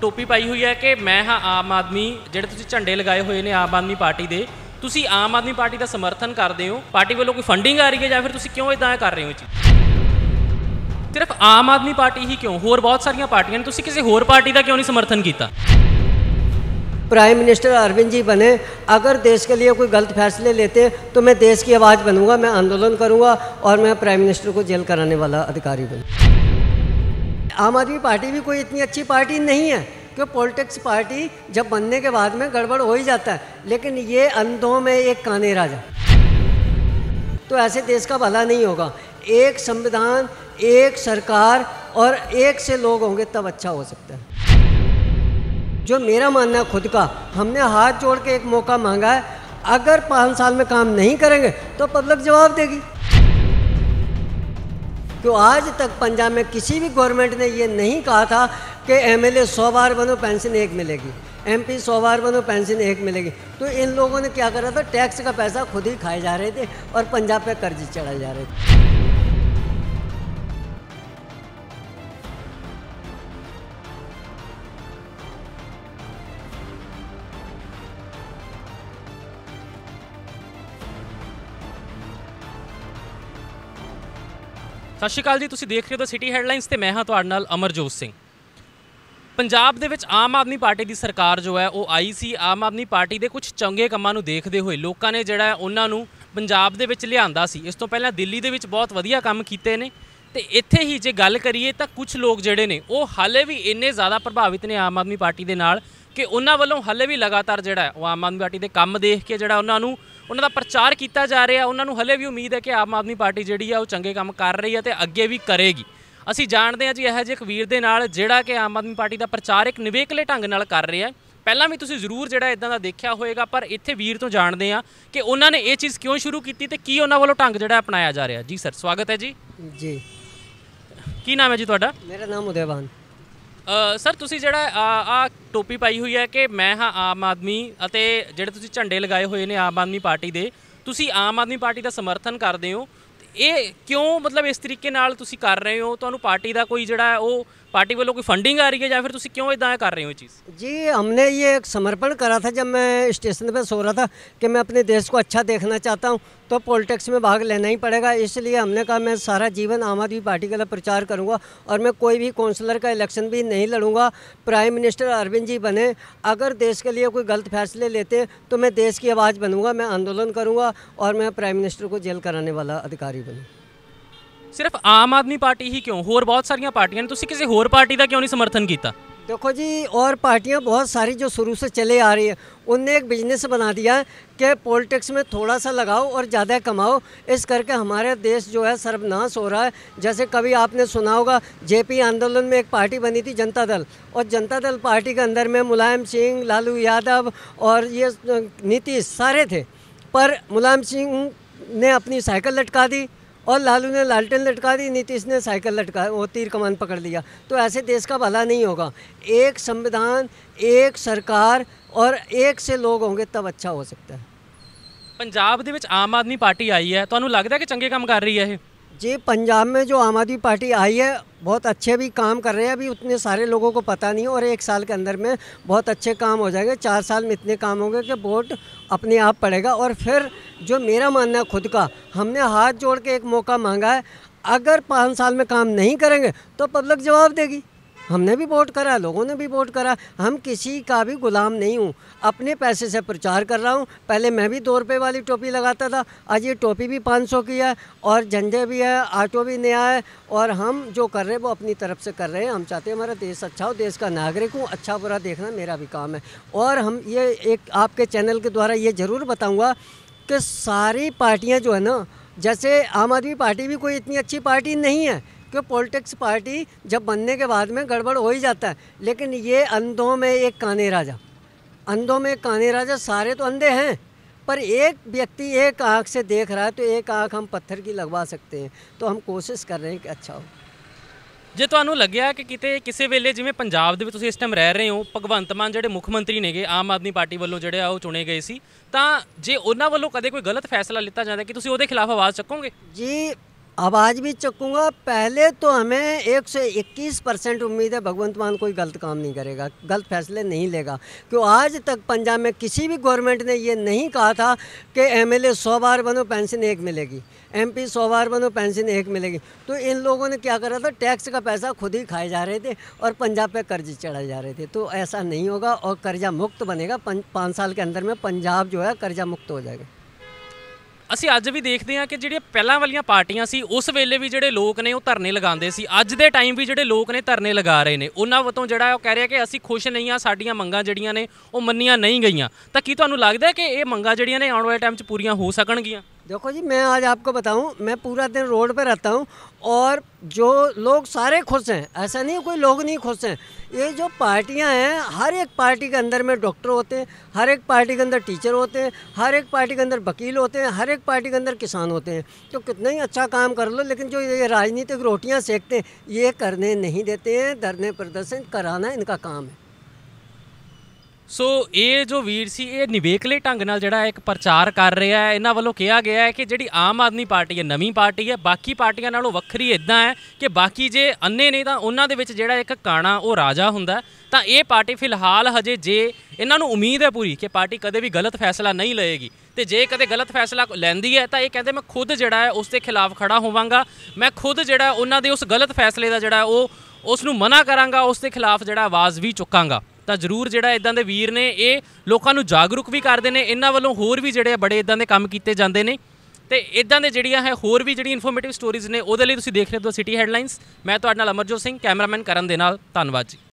ਟੋਪੀ ਪਾਈ ਹੋਈ ਹੈ ਕਿ ਮੈਂ ਹਾਂ ਆਮ ਆਦਮੀ ਜਿਹੜੇ ਤੁਸੀਂ ਝੰਡੇ ਲਗਾਏ ਹੋਏ ਨੇ ਆਮ ਆਦਮੀ ਪਾਰਟੀ ਦੇ ਤੁਸੀਂ ਆਮ ਆਦਮੀ ਪਾਰਟੀ ਦਾ ਸਮਰਥਨ ਕਰਦੇ ਹੋ ਪਾਰਟੀ ਵੱਲੋਂ ਕੋਈ ਫੰਡਿੰਗ ਆ ਰਹੀ ਹੈ ਜਾਂ ਫਿਰ ਤੁਸੀਂ ਕਿਉਂ ਇਦਾਂ ਕਰ ਰਹੇ ਹੋ ਜੀ ਸਿਰਫ ਆਮ ਆਦਮੀ ਪਾਰਟੀ ਹੀ ਕਿਉਂ ਹੋਰ ਬਹੁਤ ਸਾਰੀਆਂ ਪਾਰਟੀਆਂ ਨੇ ਤੁਸੀਂ ਕਿਸੇ ਹੋਰ ਪਾਰਟੀ ਦਾ ਕਿਉਂ ਨਹੀਂ ਸਮਰਥਨ ਕੀਤਾ प्राइम मिनिस्टर अरविंद जी बने अगर देश के लिए कोई गलत फैसले लेते तो मैं देश की आवाज़ बनूंगा मैं आंदोलन करूंगा और मैं प्राइम मिनिस्टर को जेल कराने वाला अधिकारी बनूंगा आम आदमी पार्टी भी कोई इतनी अच्छी पार्टी नहीं है क्यों पॉलिटिक्स पार्टी जब बनने के बाद में गड़बड़ हो ही जाता है लेकिन ये अंधों में एक काने राजा तो ऐसे देश का भला नहीं होगा एक संविधान एक सरकार और एक से लोग होंगे तब अच्छा हो सकता है जो मेरा मानना है खुद का हमने हाथ जोड़ के एक मौका मांगा है अगर पाँच साल में काम नहीं करेंगे तो पब्लिक जवाब देगी तो आज तक पंजाब में किसी भी गवर्नमेंट ने ये नहीं कहा था कि एम एल सौ बार बनो पेंशन एक मिलेगी एम पी सौ बार बनो पेंशन एक मिलेगी तो इन लोगों ने क्या करा था टैक्स का पैसा खुद ही खाए जा रहे थे और पंजाब पे कर्ज चढ़ाए जा रहे थे ਸਤਿ ਸ਼੍ਰੀ ਅਕਾਲ ਜੀ ਤੁਸੀਂ ਦੇਖ ਰਹੇ ਹੋ ਸਿਟੀ ਹੈਡਲਾਈਨਸ ਤੇ ਮੈਂ ਹਾਂ ਤੁਹਾਡੇ ਨਾਲ ਅਮਰਜੋਤ ਸਿੰਘ ਪੰਜਾਬ ਦੇ ਵਿੱਚ ਆਮ ਆਦਮੀ ਪਾਰਟੀ ਦੀ ਸਰਕਾਰ ਜੋ ਹੈ ਉਹ ਆਈ ਸੀ ਆਮ ਆਦਮੀ ਪਾਰਟੀ ਦੇ ਕੁਝ ਚੰਗੇ ਕੰਮਾਂ ਨੂੰ ਦੇਖਦੇ ਹੋਏ ਲੋਕਾਂ ਨੇ ਜਿਹੜਾ ਉਹਨਾਂ ਨੂੰ ਪੰਜਾਬ ਦੇ ਵਿੱਚ ਲਿਆਂਦਾ ਸੀ ਇਸ ਤੋਂ ਪਹਿਲਾਂ ਦਿੱਲੀ ਦੇ ਵਿੱਚ ਬਹੁਤ ਵਧੀਆ ਕੰਮ ਕੀਤੇ ਨੇ ਤੇ ਇੱਥੇ ਹੀ ਜੇ ਗੱਲ ਕਰੀਏ ਤਾਂ ਕੁਝ ਲੋਕ ਜਿਹੜੇ ਨੇ ਉਹ ਹਾਲੇ ਵੀ ਇੰਨੇ ਜ਼ਿਆਦਾ ਪ੍ਰਭਾਵਿਤ ਨੇ ਆਮ ਆਦਮੀ ਪਾਰਟੀ ਦੇ ਨਾਲ ਕਿ ਉਹਨਾਂ ਵੱਲੋਂ ਹਾਲੇ ਵੀ ਲਗਾਤਾਰ ਜਿਹੜਾ ਉਹ ਆਮ ਆਦਮੀ ਪਾਰਟੀ ਦੇ ਕੰਮ ਦੇਖ ਕੇ ਜਿਹੜਾ ਉਹਨਾਂ ਨੂੰ ਉਹਨਾਂ ਦਾ ਪ੍ਰਚਾਰ ਕੀਤਾ ਜਾ ਰਿਹਾ ਉਹਨਾਂ ਨੂੰ ਹਲੇ ਵੀ ਉਮੀਦ ਹੈ ਕਿ ਆਮ ਆਦਮੀ ਪਾਰਟੀ ਜਿਹੜੀ ਆ ਉਹ ਚੰਗੇ ਕੰਮ ਕਰ ਰਹੀ ਹੈ ਤੇ ਅੱਗੇ ਵੀ ਕਰੇਗੀ ਅਸੀਂ ਜਾਣਦੇ ਹਾਂ ਜੀ ਇਹ ਜਿਹੇ ਵੀਰ ਦੇ ਨਾਲ ਜਿਹੜਾ ਕਿ ਆਮ ਆਦਮੀ ਪਾਰਟੀ ਦਾ ਪ੍ਰਚਾਰ ਇੱਕ ਨਿਵੇਕਲੇ ਢੰਗ ਨਾਲ ਕਰ ਰਿਹਾ ਹੈ ਪਹਿਲਾਂ ਵੀ ਤੁਸੀਂ ਜ਼ਰੂਰ ਜਿਹੜਾ ਇਦਾਂ ਦਾ ਦੇਖਿਆ ਹੋਵੇਗਾ ਪਰ ਇੱਥੇ ਵੀਰ ਤੋਂ ਜਾਣਦੇ ਆ ਕਿ ਉਹਨਾਂ ਨੇ ਇਹ ਚੀਜ਼ ਕਿਉਂ ਸ਼ੁਰੂ ਕੀਤੀ ਤੇ ਕੀ ਉਹਨਾਂ ਵੱਲੋਂ ਢੰਗ ਜਿਹੜਾ ਅਪਣਾਇਆ ਜਾ ਰਿਹਾ ਜੀ ਸਰ ਸਵਾਗਤ ਹੈ ਜੀ ਜੀ ਕੀ ਨਾਮ ਹੈ ਜੀ ਤੁਹਾਡਾ ਮੇਰਾ ਨਾਮ ਉਦੈਵਾਨ ਸਰ ਤੁਸੀਂ ਜਿਹੜਾ ਆ ਆ ਟੋਪੀ ਪਾਈ ਹੋਈ ਹੈ ਕਿ ਮੈਂ ਹਾਂ ਆਮ ਆਦਮੀ ਅਤੇ ਜਿਹੜੇ ਤੁਸੀਂ ਝੰਡੇ ਲਗਾਏ ਹੋਏ ਨੇ ਆਮ ਆਦਮੀ ਪਾਰਟੀ ਦੇ ਤੁਸੀਂ ਆਮ ਆਦਮੀ ਪਾਰਟੀ ਦਾ ਸਮਰਥਨ ਕਰਦੇ ਹੋ ਇਹ ਕਿਉਂ ਮਤਲਬ ਇਸ ਤਰੀਕੇ ਨਾਲ ਤੁਸੀਂ ਕਰ ਰਹੇ ਹੋ ਤੁਹਾਨੂੰ ਪਾਰਟੀ ਦਾ ਕੋਈ ਜਿਹੜਾ ਉਹ पार्टी वालों की फंडिंग आ रही है या फिर तुम क्यों इदा कर रहे हो चीज़ जी हमने ये एक समर्पण करा था जब मैं स्टेशन पर सो रहा था कि मैं अपने देश को अच्छा देखना चाहता हूँ तो पॉलिटिक्स में भाग लेना ही पड़ेगा इसलिए हमने कहा मैं सारा जीवन आम आदमी पार्टी का प्रचार करूँगा और मैं कोई भी काउंसलर का इलेक्शन भी नहीं लड़ूंगा प्राइम मिनिस्टर अरविंद जी बने अगर देश के लिए कोई गलत फैसले लेते तो मैं देश की आवाज़ बनूंगा मैं आंदोलन करूँगा और मैं प्राइम मिनिस्टर को जेल कराने वाला अधिकारी बनूँ सिर्फ आम आदमी पार्टी ही क्यों होर बहुत सारिया पार्टियां ਨੇ ਤੁਸੀਂ ਕਿਸੇ ਹੋਰ ਪਾਰਟੀ ਦਾ ਕਿਉਂ ਨਹੀਂ ਸਮਰਥਨ देखो जी और पार्टियां बहुत सारी जो शुरू से चले आ रही हैं उनने एक बिजनेस बना दिया कि पॉलिटिक्स में थोड़ा सा लगाओ और ज़्यादा कमाओ इस करके हमारा देश जो है सर्वनाश हो रहा है जैसे कभी आपने सुना होगा जेपी आंदोलन में एक पार्टी बनी थी जनता दल और जनता दल पार्टी के अंदर में मुलायम सिंह लालू यादव और ये नीतीश सारे थे पर मुलायम सिंह ने अपनी साइकिल लटका दी और लालू ने लालटेन लटका दी नीतीश ने साइकिल लटका वो तीर कमान पकड़ लिया तो ऐसे देश का भला नहीं होगा एक संविधान एक सरकार और एक से लोग होंगे तब अच्छा हो सकता है पंजाब ਦੇ ਵਿੱਚ ਆਮ ਆਦਮੀ ਪਾਰਟੀ ਆਈ ਹੈ ਤੁਹਾਨੂੰ ਲੱਗਦਾ ਕਿ ਚੰਗੇ ਕੰਮ ਕਰ ਰਹੀ ਹੈ जी पंजाब में जो आम आदमी पार्टी आई है बहुत अच्छे भी काम कर रहे हैं अभी उतने सारे लोगों को पता नहीं है और एक साल के अंदर में बहुत अच्छे काम हो जाएंगे चार साल में इतने काम होंगे कि वोट अपने आप पड़ेगा और फिर जो मेरा मानना है खुद का हमने हाथ जोड़ के एक मौका मांगा है अगर पाँच साल में काम नहीं करेंगे तो पब्लिक जवाब देगी हमने भी वोट करा लोगों ने भी वोट करा हम किसी का भी गुलाम नहीं हूँ अपने पैसे से प्रचार कर रहा हूँ पहले मैं भी दो रुपये वाली टोपी लगाता था आज ये टोपी भी पाँच सौ की है और झंडे भी है ऑटो भी नया है और हम जो कर रहे हैं वो अपनी तरफ से कर रहे हैं हम चाहते हैं हमारा देश अच्छा हो देश का नागरिक हूँ अच्छा बुरा देखना मेरा भी काम है और हम ये एक आपके चैनल के द्वारा ये ज़रूर बताऊँगा कि सारी पार्टियाँ जो है ना जैसे आम आदमी पार्टी भी कोई इतनी अच्छी पार्टी नहीं है कि पॉलिटिक्स पार्टी जब बनने के बाद में गड़बड़ हो ही जाता है लेकिन ये अंधों में एक काने राजा अंधों में काने राजा सारे तो अंधे हैं पर एक व्यक्ति एक आँख से देख रहा है तो एक आँख हम पत्थर की लगवा सकते हैं तो हम कोशिश कर रहे हैं कि अच्छा हो ਜੇ ਤੁਹਾਨੂੰ ਲੱਗਿਆ ਕਿ ਕਿਤੇ ਕਿਸੇ ਵੇਲੇ ਜਿਵੇਂ ਪੰਜਾਬ ਦੇ ਵਿੱਚ ਤੁਸੀਂ ਇਸ ਟਾਈਮ ਰਹਿ ਰਹੇ ਹੋ ਭਗਵੰਤ ਮਾਨ ਜਿਹੜੇ ਮੁੱਖ ਮੰਤਰੀ ਨੇਗੇ ਆਮ ਆਦਮੀ ਪਾਰਟੀ ਵੱਲੋਂ ਜਿਹੜੇ ਆ ਉਹ ਚੁਣੇ ਗਏ ਸੀ ਤਾਂ ਜੇ ਉਹਨਾਂ ਵੱਲੋਂ ਕਦੇ ਕੋਈ ਗਲਤ ਫੈਸਲਾ ਲਿੱਤਾ ਜਾਂਦਾ ਕਿ ਤੁਸੀਂ ਉਹਦੇ ਖਿਲਾਫ ਆਵਾਜ਼ ਚੱਕੋਗੇ ਜੀ आवाज़ भी चकूँगा पहले तो हमें 121 परसेंट उम्मीद है भगवंत मान कोई गलत काम नहीं करेगा गलत फैसले नहीं लेगा क्यों आज तक पंजाब में किसी भी गवर्नमेंट ने ये नहीं कहा था कि एमएलए 100 बार बनो पेंशन एक मिलेगी एमपी 100 बार बनो पेंशन एक मिलेगी तो इन लोगों ने क्या करा था टैक्स का पैसा खुद ही खाए जा रहे थे और पंजाब पर कर्ज चढ़ाए जा रहे थे तो ऐसा नहीं होगा और कर्जा मुक्त बनेगा पाँच साल के अंदर में पंजाब जो है कर्जा मुक्त हो जाएगा ਅਸੀਂ ਅੱਜ ਵੀ ਦੇਖਦੇ ਹਾਂ ਕਿ ਜਿਹੜੀਆਂ ਪਹਿਲਾਂ ਵਾਲੀਆਂ ਪਾਰਟੀਆਂ ਸੀ ਉਸ ਵੇਲੇ ਵੀ ਜਿਹੜੇ ਲੋਕ ਨੇ ਉਹ ਧਰਨੇ ਲਗਾਉਂਦੇ ਸੀ ਅੱਜ ਦੇ ਟਾਈਮ ਵੀ ਜਿਹੜੇ ਲੋਕ ਨੇ ਧਰਨੇ ਲਗਾ ਰਹੇ ਨੇ ਉਹਨਾਂ ਵੱਤੋਂ ਜਿਹੜਾ ਉਹ ਕਹਿ ਰਿਹਾ ਕਿ ਅਸੀਂ ਖੁਸ਼ ਨਹੀਂ ਆ ਸਾਡੀਆਂ ਮੰਗਾਂ ਜਿਹੜੀਆਂ ਨੇ ਉਹ ਮੰਨੀਆਂ ਨਹੀਂ ਗਈਆਂ ਤਾਂ ਕੀ ਤੁਹਾਨੂੰ ਲੱਗਦਾ ਕਿ ਇਹ ਮੰਗਾਂ ਜਿਹੜੀਆਂ ਨੇ ਆਉਣ ਵਾਲੇ ਟਾਈਮ 'ਚ ਪੂਰੀਆਂ ਹੋ ਸਕਣਗੀਆਂ देखो जी मैं आज आपको बताऊं मैं पूरा दिन रोड पर रहता हूं और जो लोग सारे खुश हैं ऐसा नहीं कोई लोग नहीं खुश हैं ये जो पार्टियां हैं हर एक पार्टी के अंदर में डॉक्टर होते हैं हर एक पार्टी के अंदर टीचर होते हैं हर एक पार्टी के अंदर वकील होते हैं हर एक पार्टी के अंदर किसान होते हैं तो कितना ही अच्छा काम कर लो लेकिन जो ये राजनीतिक रोटियाँ सेकते हैं ये करने नहीं देते हैं धरने प्रदर्शन कराना इनका काम है ਸੋ ਇਹ ਜੋ ਵੀਰ ਸੀ ਇਹ ਨਿਵੇਕਲੇ ਢੰਗ ਨਾਲ ਜਿਹੜਾ ਇੱਕ ਪ੍ਰਚਾਰ ਕਰ ਰਿਹਾ ਹੈ ਇਹਨਾਂ ਵੱਲੋਂ ਕਿਹਾ ਗਿਆ ਹੈ ਕਿ ਜਿਹੜੀ ਆਮ ਆਦਮੀ ਪਾਰਟੀ ਹੈ ਨਵੀਂ ਪਾਰਟੀ ਹੈ ਬਾਕੀ ਪਾਰਟੀਆਂ ਨਾਲੋਂ ਵੱਖਰੀ ਇਦਾਂ ਹੈ ਕਿ ਬਾਕੀ ਜੇ ਅੰਨੇ ਨਹੀਂ ਤਾਂ ਉਹਨਾਂ ਦੇ ਵਿੱਚ ਜਿਹੜਾ ਇੱਕ ਕਾਣਾ ਉਹ ਰਾਜਾ ਹੁੰਦਾ ਤਾਂ ਇਹ ਪਾਰਟੀ ਫਿਲਹਾਲ ਹਜੇ ਜੇ ਇਹਨਾਂ ਨੂੰ ਉਮੀਦ ਹੈ ਪੂਰੀ ਕਿ ਪਾਰਟੀ ਕਦੇ ਵੀ ਗਲਤ ਫੈਸਲਾ ਨਹੀਂ ਲਏਗੀ ਤੇ ਜੇ ਕਦੇ ਗਲਤ ਫੈਸਲਾ ਲੈਂਦੀ ਹੈ ਤਾਂ ਇਹ ਕਹਿੰਦੇ ਮੈਂ ਖੁਦ ਜਿਹੜਾ ਹੈ ਉਸ ਦੇ ਖਿਲਾਫ ਖੜਾ ਹੋਵਾਂਗਾ ਮੈਂ ਖੁਦ ਜਿਹੜਾ ਉਹਨਾਂ ਦੇ ਉਸ ਗਲਤ ਫੈਸਲੇ ਦਾ ਜਿਹੜਾ ਉਹ ਉਸ ਨੂੰ ਮਨਾ ਕਰਾਂਗਾ ਉਸ ਦੇ ਖਿਲਾਫ ਜਿਹੜਾ ਆਵਾਜ਼ ਵੀ ਚੁੱਕਾਂਗਾ ਤਾਂ ਜ਼ਰੂਰ ਜਿਹੜਾ ਇਦਾਂ ਦੇ ਵੀਰ ਨੇ ਇਹ ਲੋਕਾਂ ਨੂੰ ਜਾਗਰੂਕ ਵੀ ਕਰਦੇ ਨੇ ਇਹਨਾਂ ਵੱਲੋਂ ਹੋਰ ਵੀ ਜਿਹੜੇ ਬੜੇ ਇਦਾਂ ਦੇ ਕੰਮ ਕੀਤੇ ਜਾਂਦੇ ਨੇ ਤੇ ਇਦਾਂ ਦੇ ਜਿਹੜੀਆਂ ਹੈ ਹੋਰ ਵੀ ਜਿਹੜੀ ਇਨਫੋਰਮੇਟਿਵ ਸਟੋਰੀਜ਼ ਨੇ ਉਹਦੇ ਲਈ ਤੁਸੀਂ ਦੇਖ ਰਹੇ ਹੋ ਸਿਟੀ ਹੈਡਲਾਈਨਸ ਮੈਂ ਤੁਹਾਡੇ ਨਾਲ ਅਮਰਜੋਤ ਸਿੰਘ ਕੈਮਰਾਮੈਨ ਕਰਨ ਦੇ ਨਾਲ ਧੰਨਵਾਦ ਜੀ